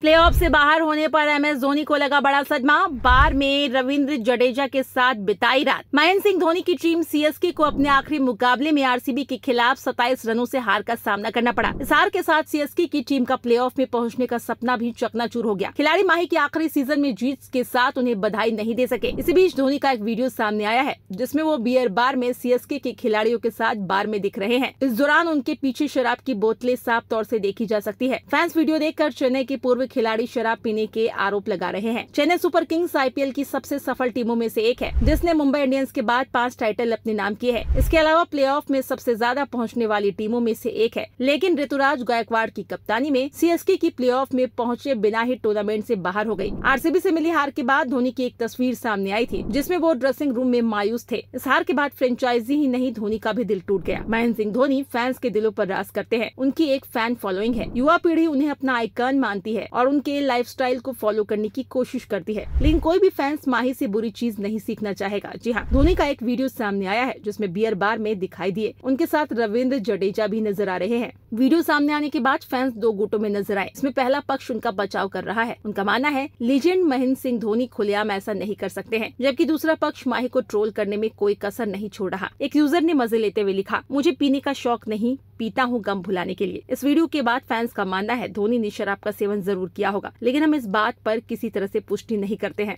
playoff से बाहर होने पर एस धोनी को लगा बड़ा सदमा बार में रविंद्र जडेजा के साथ बिताई रात महेंद्र सिंह धोनी की टीम सीएसके को अपने आखिरी मुकाबले में आरसीबी के खिलाफ 27 रनों से हार का सामना करना पड़ा इस हार के साथ सीएसके की टीम का प्लेऑफ में पहुंचने का सपना भी चकनाचूर हो गया खिलाड़ी माही के आखिरी सीजन में जीत के साथ उन्हें बधाई नहीं दे सके इसी बीच धोनी का एक वीडियो सामने आया है जिसमे वो बियर बार में सीएसके के खिलाड़ियों के साथ बार में दिख रहे हैं इस दौरान उनके पीछे शराब की बोतलें साफ तौर ऐसी देखी जा सकती है फैंस वीडियो देखकर चेन्नई के पूर्व खिलाड़ी शराब पीने के आरोप लगा रहे हैं चेन्नई सुपर किंग्स आईपीएल की सबसे सफल टीमों में से एक है जिसने मुंबई इंडियंस के बाद पांच टाइटल अपने नाम किए हैं इसके अलावा प्लेऑफ में सबसे ज्यादा पहुंचने वाली टीमों में से एक है लेकिन ऋतुराज गायकवाड़ की कप्तानी में सीएसके की प्ले में पहुंचे बिना ही टूर्नामेंट से बाहर हो गयी आर से मिली हार के बाद धोनी की एक तस्वीर सामने आई थी जिसमें वो ड्रेसिंग रूम में मायूस थे इस हार के बाद फ्रेंचाइजी ही नहीं धोनी का भी दिल टूट गया महेंद्र सिंह धोनी फैंस के दिलों पर राज करते हैं उनकी एक फैन फॉलोइंग है युवा पीढ़ी उन्हें अपना आइकन मानती है और उनके लाइफ को फॉलो करने की कोशिश करती है लेकिन कोई भी फैंस माही से बुरी चीज नहीं सीखना चाहेगा जी हाँ धोनी का एक वीडियो सामने आया है जिसमें बियर बार में दिखाई दिए उनके साथ रविंद्र जडेजा भी नजर आ रहे हैं वीडियो सामने आने के बाद फैंस दो गुटों में नजर आए इसमें पहला पक्ष उनका बचाव कर रहा है उनका मानना है लीजेंड महेंद्र सिंह धोनी खुलेआम ऐसा नहीं कर सकते हैं जबकि दूसरा पक्ष माही को ट्रोल करने में कोई कसर नहीं छोड़ रहा एक यूजर ने मजे लेते हुए लिखा मुझे पीने का शौक नहीं पीता हूँ गम भुलाने के लिए इस वीडियो के बाद फैंस का मानना है धोनी ने शराब का सेवन जरूर किया होगा लेकिन हम इस बात पर किसी तरह से पुष्टि नहीं करते हैं